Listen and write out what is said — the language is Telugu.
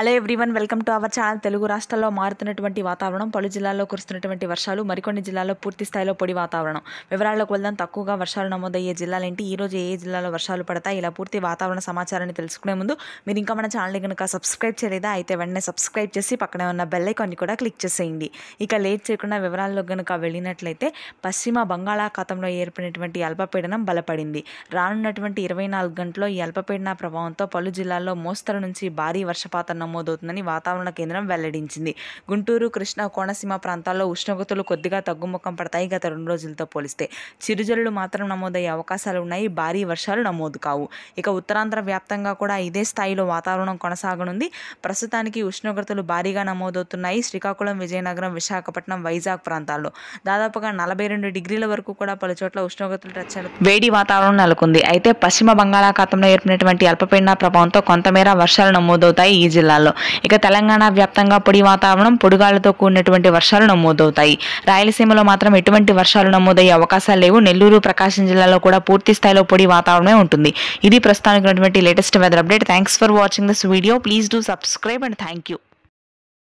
hello everyone welcome to our channel Telugu రాష్ట్రాల్లో మారుతున్నటువంటి వాతావరణం పలు జిల్లాల్లో కురుస్తున్నటువంటి వర్షాలు మరికొన్ని జిల్లాల్లో పూర్తి స్థాయిలో పొడి వాతావరణం వివరాల్లోకి వెళ్దాం తక్కువగా వర్షాలు నమోదయ్యే జిల్లాలేంటి ఈ రోజు ఏ జిల్లాలో వర్షాలు పడతాయి ఇలా పూర్తి వాతావరణ సమాచారాన్ని తెలుసుకునే ముందు మీరు ఇంకా మన ఛానల్ని కనుక సబ్స్క్రైబ్ చేయలేదా అయితే వెంటనే సబ్స్క్రైబ్ చేసి పక్కనే ఉన్న బెల్లైకాన్ని కూడా క్లిక్ చేసేయండి ఇక లేట్ చేయకుండా వివరాల్లో కనుక వెళ్ళినట్లయితే పశ్చిమ బంగాళాఖాతంలో ఏర్పడినటువంటి అల్పపీడనం బలపడింది రానున్నటువంటి ఇరవై నాలుగు గంటల్లో ఈ అల్పపీడన ప్రభావంతో పలు జిల్లాల్లో మోస్తరు నుంచి భారీ వర్షపాతం నమోదవుతుందని వాతావరణ కేంద్రం వెల్లడించింది గుంటూరు కృష్ణా కోనసీమ ప్రాంతాల్లో ఉష్ణోగ్రతలు కొద్దిగా తగ్గుముఖం పడతాయి గత రెండు రోజులతో పోలిస్తే చిరుజల్లు మాత్రం నమోదయ్యే అవకాశాలు ఉన్నాయి భారీ వర్షాలు నమోదు కావు ఇక ఉత్తరాంధ్ర వ్యాప్తంగా కూడా ఇదే స్థాయిలో వాతావరణం కొనసాగనుంది ప్రస్తుతానికి ఉష్ణోగ్రతలు భారీగా నమోదవుతున్నాయి శ్రీకాకుళం విజయనగరం విశాఖపట్నం వైజాగ్ ప్రాంతాల్లో దాదాపుగా నలభై రెండు డిగ్రీల వరకు కూడా పలు చోట్ల ఉష్ణోగ్రతలు టచ్చారు వేడి వాతావరణం నెలకొంది అయితే పశ్చిమ బంగాళాఖాతంలో ఏర్పడినటువంటి అల్పపీడన ప్రభావంతో కొంతమేర వర్షాలు నమోదవుతాయి ఈ జిల్లా జిల్లాల్లో ఇక తెలంగాణ వ్యాప్తంగా పొడి వాతావరణం పొడిగాళ్లతో కూడినటువంటి వర్షాలు నమోదవుతాయి రాయలసీమలో మాత్రం ఎటువంటి వర్షాలు నమోదయ్యే అవకాశాలు లేవు నెల్లూరు ప్రకాశం జిల్లాలో కూడా పూర్తి స్థాయిలో పొడి వాతావరణమే ఉంటుంది ఇది ప్రస్తుతానికి latest weather update thanks for watching this video please do subscribe and thank you